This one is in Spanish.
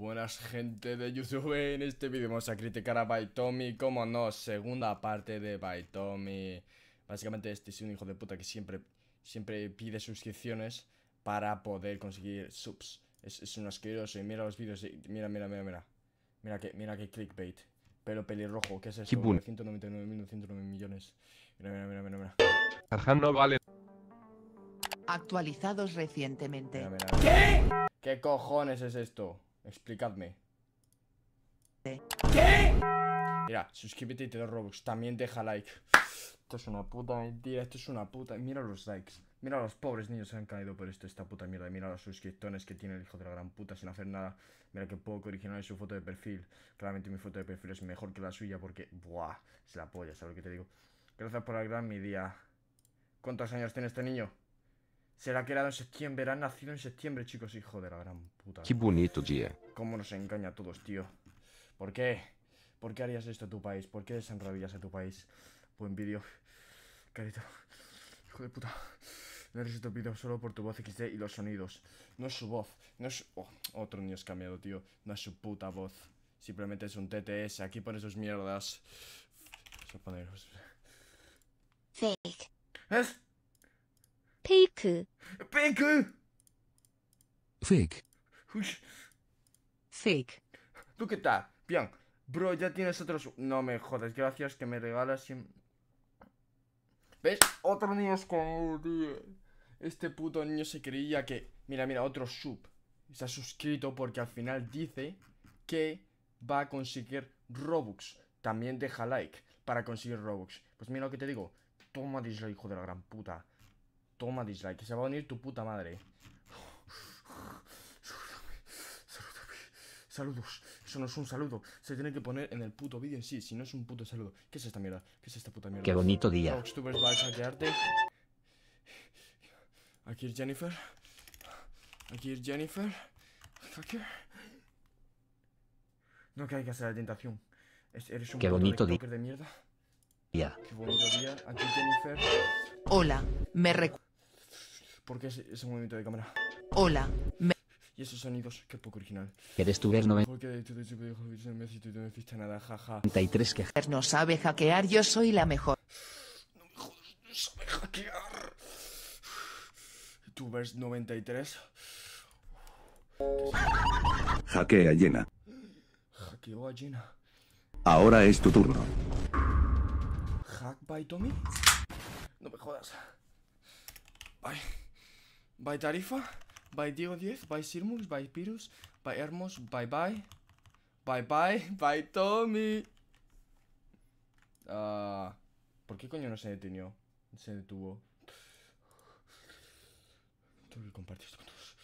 Buenas gente de YouTube, en este vídeo vamos a criticar a Baitomi, como no, segunda parte de Baitomi Básicamente este es un hijo de puta que siempre, siempre pide suscripciones para poder conseguir subs Es, es un asqueroso y mira los vídeos, mira, mira, mira, mira Mira que, mira que clickbait Pero pelirrojo, ¿qué es eso? 199.909 millones Mira, mira, mira, mira, mira vale Actualizados recientemente ¿Qué? ¿Qué cojones es esto? Explicadme. ¿Qué? Mira, suscríbete y te doy Robux. También deja like. Esto es una puta mentira, esto es una puta... Mira los likes. Mira los pobres niños que han caído por esto, esta puta mierda. Mira los suscriptores que tiene el hijo de la gran puta sin hacer nada. Mira qué poco original es su foto de perfil. Claramente mi foto de perfil es mejor que la suya porque... Buah, se la polla, ¿sabes lo que te digo? Gracias por gran mi día. ¿Cuántos años tiene este niño? Será que era en septiembre, ha nacido en septiembre, chicos, hijo de la gran puta. Qué bonito, día! Cómo nos engaña a todos, tío. ¿Por qué? ¿Por qué harías esto a tu país? ¿Por qué desenrabillas a tu país? Buen vídeo. Carito. Hijo de puta. No necesito vídeo solo por tu voz XD y los sonidos. No es su voz. No es... Oh, otro niño es cambiado, tío. No es su puta voz. Simplemente es un TTS. Aquí pone sus mierdas. Vamos Fake. ¿Es? ¿Eh? ¡Fake! ¡Fake! fake fake tú qué tal bien bro ya tienes otros no me jodas gracias que me regalas y... ves otro niño escondido este puto niño se creía que mira mira otro sub Está suscrito porque al final dice que va a conseguir robux también deja like para conseguir robux pues mira lo que te digo toma dislike hijo de la gran puta Toma dislike, se va a venir tu puta madre. Eh. Saludos, eso no es un saludo. Se tiene que poner en el puto vídeo en sí, si no es un puto saludo. ¿Qué es esta mierda? ¿Qué es esta puta mierda? Qué bonito día. Aquí es Jennifer. Aquí es Jennifer. No que hay que hacer la tentación. eres un Qué bonito de, mierda. Qué bonito día. Aquí Jennifer. Hola, me recuerdo. ¿Por qué ese, movimiento de cámara? Hola. Me... Y esos sonidos, qué poco original. ¿Quieres tú ver 90? Porque tú no me nada, jaja. 93 que no sabe hackear, yo soy la mejor. No me jodas, no sabe hackear. Tú ves 93. Hackea llena. hackeo a llena. Ahora es tu turno. ¿Hack by Tommy? No me jodas. Bye. By Tarifa, by Diego 10, by Sirmus, by Pirus, by Hermos, bye bye. Bye bye, bye Tommy. Uh, ¿Por qué coño no se detenió? Se detuvo. Tuve que compartir esto con todos.